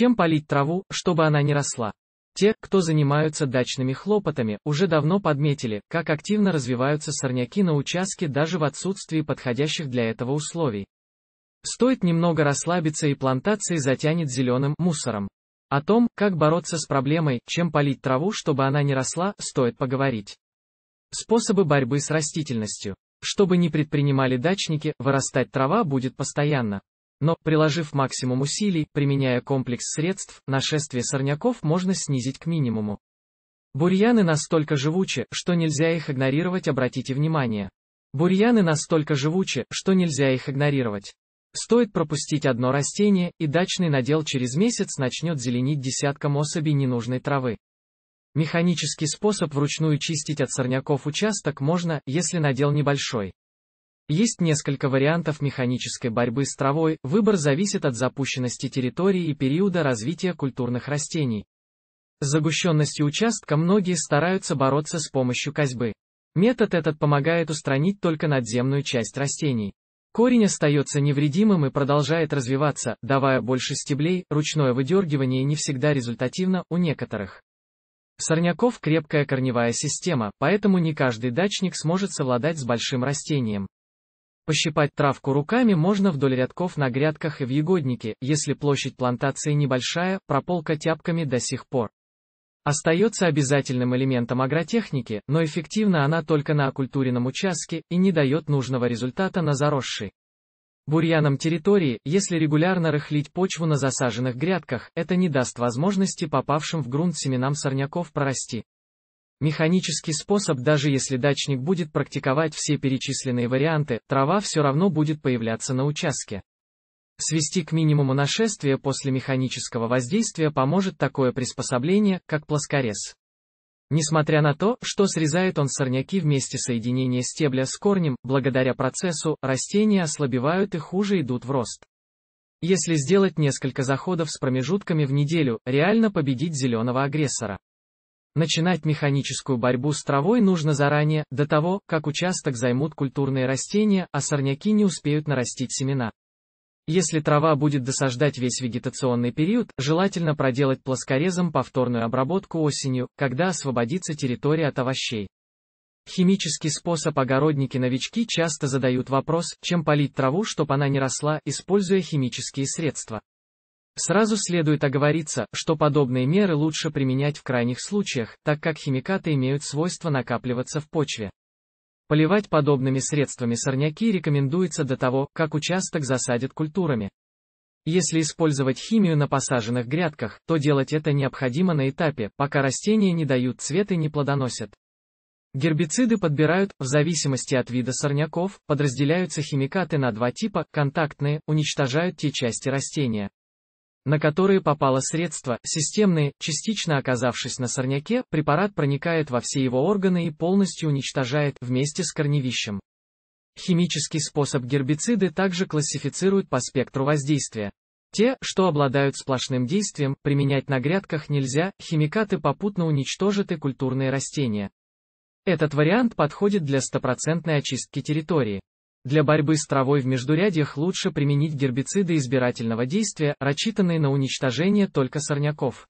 Чем полить траву, чтобы она не росла? Те, кто занимаются дачными хлопотами, уже давно подметили, как активно развиваются сорняки на участке даже в отсутствии подходящих для этого условий. Стоит немного расслабиться и плантации затянет зеленым мусором. О том, как бороться с проблемой, чем полить траву, чтобы она не росла, стоит поговорить. Способы борьбы с растительностью. Чтобы не предпринимали дачники, вырастать трава будет постоянно. Но, приложив максимум усилий, применяя комплекс средств, нашествие сорняков можно снизить к минимуму. Бурьяны настолько живучи, что нельзя их игнорировать, обратите внимание. Бурьяны настолько живучи, что нельзя их игнорировать. Стоит пропустить одно растение, и дачный надел через месяц начнет зеленить десяткам особей ненужной травы. Механический способ вручную чистить от сорняков участок можно, если надел небольшой. Есть несколько вариантов механической борьбы с травой, выбор зависит от запущенности территории и периода развития культурных растений. С загущенностью участка многие стараются бороться с помощью козьбы. Метод этот помогает устранить только надземную часть растений. Корень остается невредимым и продолжает развиваться, давая больше стеблей, ручное выдергивание не всегда результативно у некоторых. Сорняков крепкая корневая система, поэтому не каждый дачник сможет совладать с большим растением. Пощипать травку руками можно вдоль рядков на грядках и в ягоднике, если площадь плантации небольшая, прополка тяпками до сих пор. Остается обязательным элементом агротехники, но эффективна она только на окультуренном участке и не дает нужного результата на заросшей. Бурьяном территории, если регулярно рыхлить почву на засаженных грядках, это не даст возможности попавшим в грунт семенам сорняков прорасти. Механический способ даже если дачник будет практиковать все перечисленные варианты, трава все равно будет появляться на участке. Свести к минимуму нашествие после механического воздействия поможет такое приспособление, как плоскорез. Несмотря на то, что срезает он сорняки вместе соединения стебля с корнем, благодаря процессу, растения ослабевают и хуже идут в рост. Если сделать несколько заходов с промежутками в неделю, реально победить зеленого агрессора. Начинать механическую борьбу с травой нужно заранее, до того, как участок займут культурные растения, а сорняки не успеют нарастить семена. Если трава будет досаждать весь вегетационный период, желательно проделать плоскорезом повторную обработку осенью, когда освободится территория от овощей. Химический способ огородники-новички часто задают вопрос, чем полить траву, чтобы она не росла, используя химические средства. Сразу следует оговориться, что подобные меры лучше применять в крайних случаях, так как химикаты имеют свойство накапливаться в почве. Поливать подобными средствами сорняки рекомендуется до того, как участок засадят культурами. Если использовать химию на посаженных грядках, то делать это необходимо на этапе, пока растения не дают цвет и не плодоносят. Гербициды подбирают, в зависимости от вида сорняков, подразделяются химикаты на два типа, контактные, уничтожают те части растения, на которые попало средство, системные, частично оказавшись на сорняке, препарат проникает во все его органы и полностью уничтожает вместе с корневищем. Химический способ гербициды также классифицируют по спектру воздействия. Те, что обладают сплошным действием, применять на грядках нельзя, химикаты попутно уничтожат и культурные растения. Этот вариант подходит для стопроцентной очистки территории. Для борьбы с травой в междурядьях лучше применить гербициды избирательного действия, рассчитанные на уничтожение только сорняков.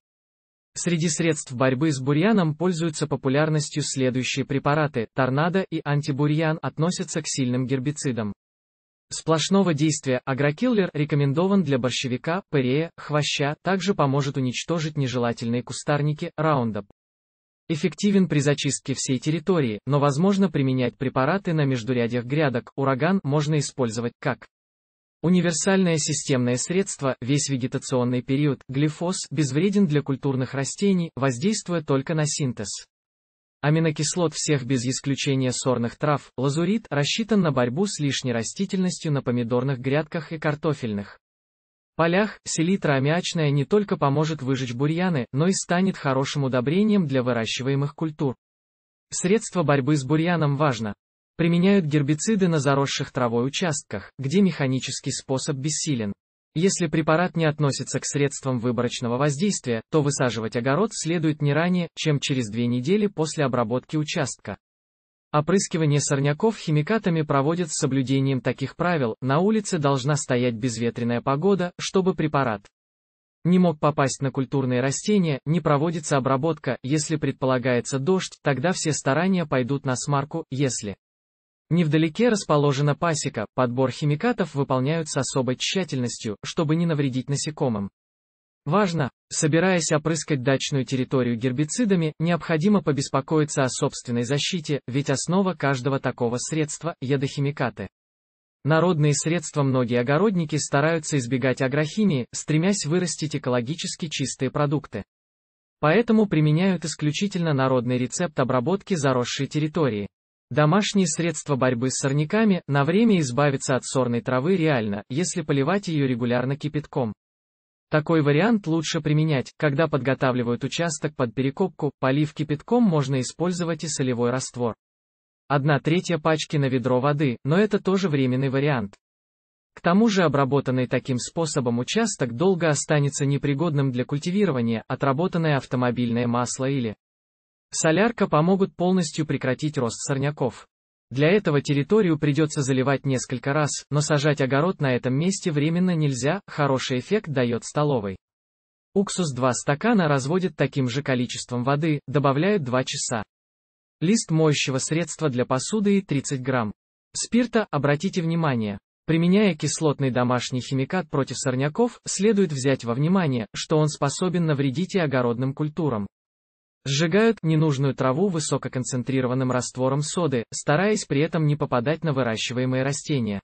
Среди средств борьбы с бурьяном пользуются популярностью следующие препараты. Торнадо и антибурьян относятся к сильным гербицидам. Сплошного действия агрокиллер рекомендован для борщевика, пырея, хвоща, также поможет уничтожить нежелательные кустарники, раундап. Эффективен при зачистке всей территории, но возможно применять препараты на междурядьях грядок. Ураган можно использовать как Универсальное системное средство, весь вегетационный период, глифос, безвреден для культурных растений, воздействуя только на синтез. Аминокислот всех без исключения сорных трав, лазурит, рассчитан на борьбу с лишней растительностью на помидорных грядках и картофельных полях, селитра аммиачная не только поможет выжечь бурьяны, но и станет хорошим удобрением для выращиваемых культур. Средство борьбы с бурьяном важно. Применяют гербициды на заросших травой участках, где механический способ бессилен. Если препарат не относится к средствам выборочного воздействия, то высаживать огород следует не ранее, чем через две недели после обработки участка. Опрыскивание сорняков химикатами проводят с соблюдением таких правил, на улице должна стоять безветренная погода, чтобы препарат не мог попасть на культурные растения, не проводится обработка, если предполагается дождь, тогда все старания пойдут на смарку, если невдалеке расположена пасека, подбор химикатов выполняют с особой тщательностью, чтобы не навредить насекомым. Важно, собираясь опрыскать дачную территорию гербицидами, необходимо побеспокоиться о собственной защите, ведь основа каждого такого средства – ядохимикаты. Народные средства многие огородники стараются избегать агрохимии, стремясь вырастить экологически чистые продукты. Поэтому применяют исключительно народный рецепт обработки заросшей территории. Домашние средства борьбы с сорняками, на время избавиться от сорной травы реально, если поливать ее регулярно кипятком. Такой вариант лучше применять, когда подготавливают участок под перекопку, полив кипятком можно использовать и солевой раствор. Одна третья пачки на ведро воды, но это тоже временный вариант. К тому же обработанный таким способом участок долго останется непригодным для культивирования, отработанное автомобильное масло или солярка помогут полностью прекратить рост сорняков. Для этого территорию придется заливать несколько раз, но сажать огород на этом месте временно нельзя, хороший эффект дает столовой. Уксус 2 стакана разводят таким же количеством воды, добавляют 2 часа. Лист моющего средства для посуды и 30 грамм. Спирта, обратите внимание, Применяя кислотный домашний химикат против сорняков, следует взять во внимание, что он способен навредить и огородным культурам. Сжигают ненужную траву высококонцентрированным раствором соды, стараясь при этом не попадать на выращиваемые растения.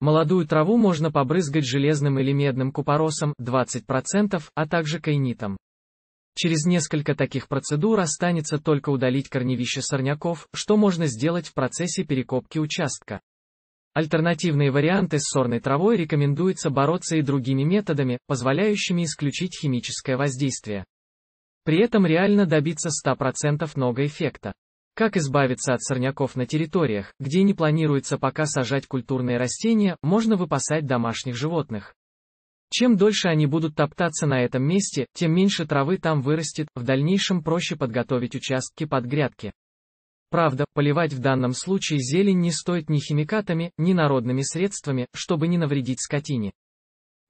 Молодую траву можно побрызгать железным или медным купоросом 20%, а также кайнитом. Через несколько таких процедур останется только удалить корневище сорняков, что можно сделать в процессе перекопки участка. Альтернативные варианты с сорной травой рекомендуется бороться и другими методами, позволяющими исключить химическое воздействие. При этом реально добиться 100% много эффекта. Как избавиться от сорняков на территориях, где не планируется пока сажать культурные растения, можно выпасать домашних животных. Чем дольше они будут топтаться на этом месте, тем меньше травы там вырастет, в дальнейшем проще подготовить участки под грядки. Правда, поливать в данном случае зелень не стоит ни химикатами, ни народными средствами, чтобы не навредить скотине.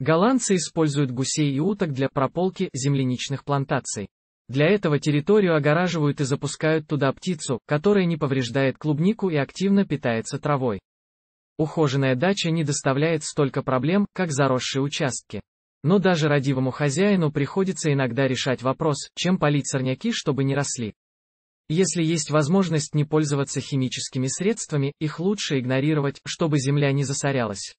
Голландцы используют гусей и уток для прополки земляничных плантаций. Для этого территорию огораживают и запускают туда птицу, которая не повреждает клубнику и активно питается травой. Ухоженная дача не доставляет столько проблем, как заросшие участки. Но даже родивому хозяину приходится иногда решать вопрос, чем полить сорняки, чтобы не росли. Если есть возможность не пользоваться химическими средствами, их лучше игнорировать, чтобы земля не засорялась.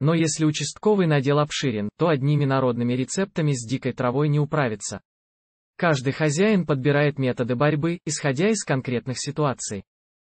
Но если участковый надел обширен, то одними народными рецептами с дикой травой не управится. Каждый хозяин подбирает методы борьбы, исходя из конкретных ситуаций.